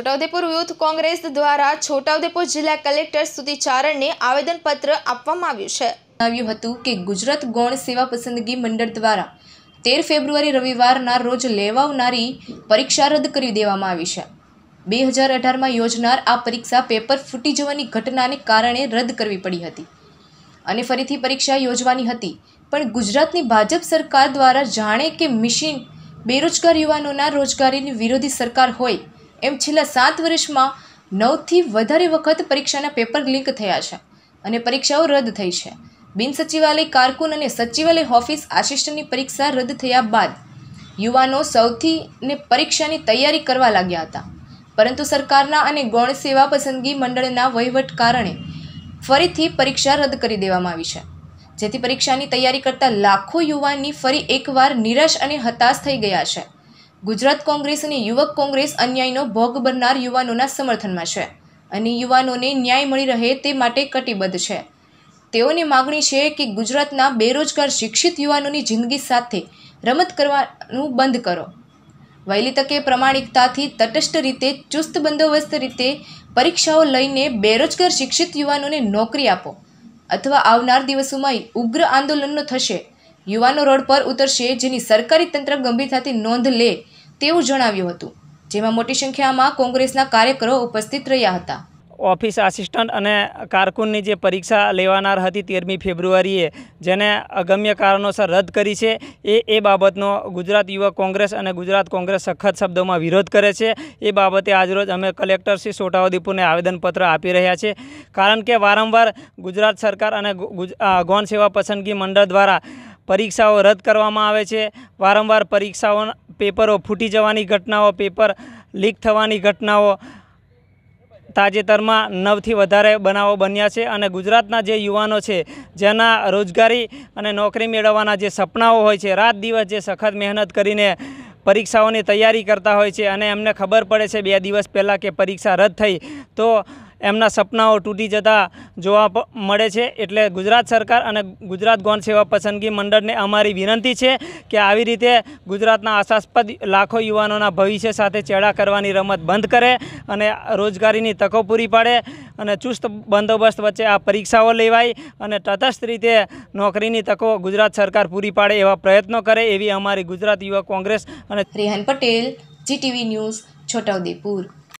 Chhota Udepur youth Congress દ્વારા છોટાઉદેપુર જિલ્લા collector સ્તુતિ ચારણને આવેદનપત્ર આપવામાં આવ્યું છે જણાવ્યું હતું કે ગુજરાત ગૌણ સેવા પસંદગી મંડળ દ્વારા તેર ફેબ્રુઆરી રવિવારના રોજ લેવાવનારી પરીક્ષા રદ કરી દેવામાં આવી છે બે હજાર અઢારમાં યોજનાર આ પરીક્ષા પેપર ફૂટી જવાની ઘટનાને કારણે રદ કરવી પડી હતી અને ફરીથી પરીક્ષા યોજવાની હતી પણ ગુજરાતની ભાજપ સરકાર દ્વારા જાણે કે મિશિન બેરોજગાર યુવાનોના રોજગારીની વિરોધી સરકાર હોય એમ છેલ્લા સાત વર્ષમાં નવથી વધારે વખત પરીક્ષાના પેપર લીક થયા છે અને પરીક્ષાઓ રદ થઈ છે બિનસચિવાલય કારકુન અને સચિવાલય ઓફિસ આસિસ્ટન્ટની પરીક્ષા રદ થયા બાદ યુવાનો સૌથી ને પરીક્ષાની તૈયારી કરવા લાગ્યા હતા પરંતુ સરકારના અને ગૌણ સેવા પસંદગી મંડળના વહીવટ કારણે ફરીથી પરીક્ષા રદ કરી દેવામાં આવી છે જેથી પરીક્ષાની તૈયારી કરતા લાખો યુવાનની ફરી એકવાર નિરાશ અને હતાશ થઈ ગયા છે ગુજરાત કોંગ્રેસ અને યુવક કોંગ્રેસ અન્યાયનો ભોગ બનનાર યુવાનોના સમર્થનમાં છે અને યુવાનોને ન્યાય મળી રહે તે માટે કટિબદ્ધ છે તેઓની માગણી છે કે ગુજરાતના બેરોજગાર શિક્ષિત યુવાનોની જિંદગી સાથે રમત કરવાનું બંધ કરો વહેલી તકે પ્રમાણિકતાથી તટસ્થ રીતે ચુસ્ત બંદોબસ્ત રીતે પરીક્ષાઓ લઈને બેરોજગાર શિક્ષિત યુવાનોને નોકરી આપો અથવા આવનાર દિવસોમાં ઉગ્ર આંદોલનો થશે યુવાનો રોડ પર ઉતરશે જેની સરકારી તંત્ર ગંભીરતાથી નોંધ લે તેવું જણાવ્યું હતું જેમાં મોટી સંખ્યામાં કોંગ્રેસના કાર્યકરો ઉપસ્થિત રહ્યા હતા ઓફિસ આસિસ્ટન્ટ અને કારકુનની જે પરીક્ષા લેવાનાર હતી તેરમી ફેબ્રુઆરીએ જેને અગમ્ય કારણોસર રદ કરી છે એ એ બાબતનો ગુજરાત યુવક કોંગ્રેસ અને ગુજરાત કોંગ્રેસ સખત શબ્દોમાં વિરોધ કરે છે એ બાબતે આજરોજ અમે કલેક્ટર શ્રી સોટાવદીપુરને આવેદનપત્ર આપી રહ્યા છે કારણ કે વારંવાર ગુજરાત સરકાર અને ગૌણ સેવા પસંદગી મંડળ દ્વારા પરીક્ષાઓ રદ કરવામાં આવે છે વારંવાર પરીક્ષાઓ પેપરો ફૂટી જવાની ઘટનાઓ પેપર લીક થવાની ઘટનાઓ તાજેતરમાં નવથી વધારે બનાવો બન્યા છે અને ગુજરાતના જે યુવાનો છે જેના રોજગારી અને નોકરી મેળવવાના જે સપનાઓ હોય છે રાત દિવસ જે સખત મહેનત કરીને પરીક્ષાઓની તૈયારી કરતા હોય છે અને એમને ખબર પડે છે બે દિવસ પહેલાં કે પરીક્ષા રદ થઈ તો એમના સપનાઓ તૂટી જતા જોવા મળે છે એટલે ગુજરાત સરકાર અને ગુજરાત ગૌણ સેવા પસંદગી મંડળને અમારી વિનંતી છે કે આવી રીતે ગુજરાતના આશાસ્પદ લાખો યુવાનોના ભવિષ્ય સાથે ચેડા કરવાની રમત બંધ કરે અને રોજગારીની તકો પૂરી પાડે અને ચુસ્ત બંદોબસ્ત વચ્ચે આ પરીક્ષાઓ લેવાય અને તટસ્થ રીતે નોકરીની તકો ગુજરાત સરકાર પૂરી પાડે એવા પ્રયત્નો કરે એવી અમારી ગુજરાત યુવા કોંગ્રેસ અને રેહન પટેલ જીટીવી ન્યૂઝ છોટાઉદેપુર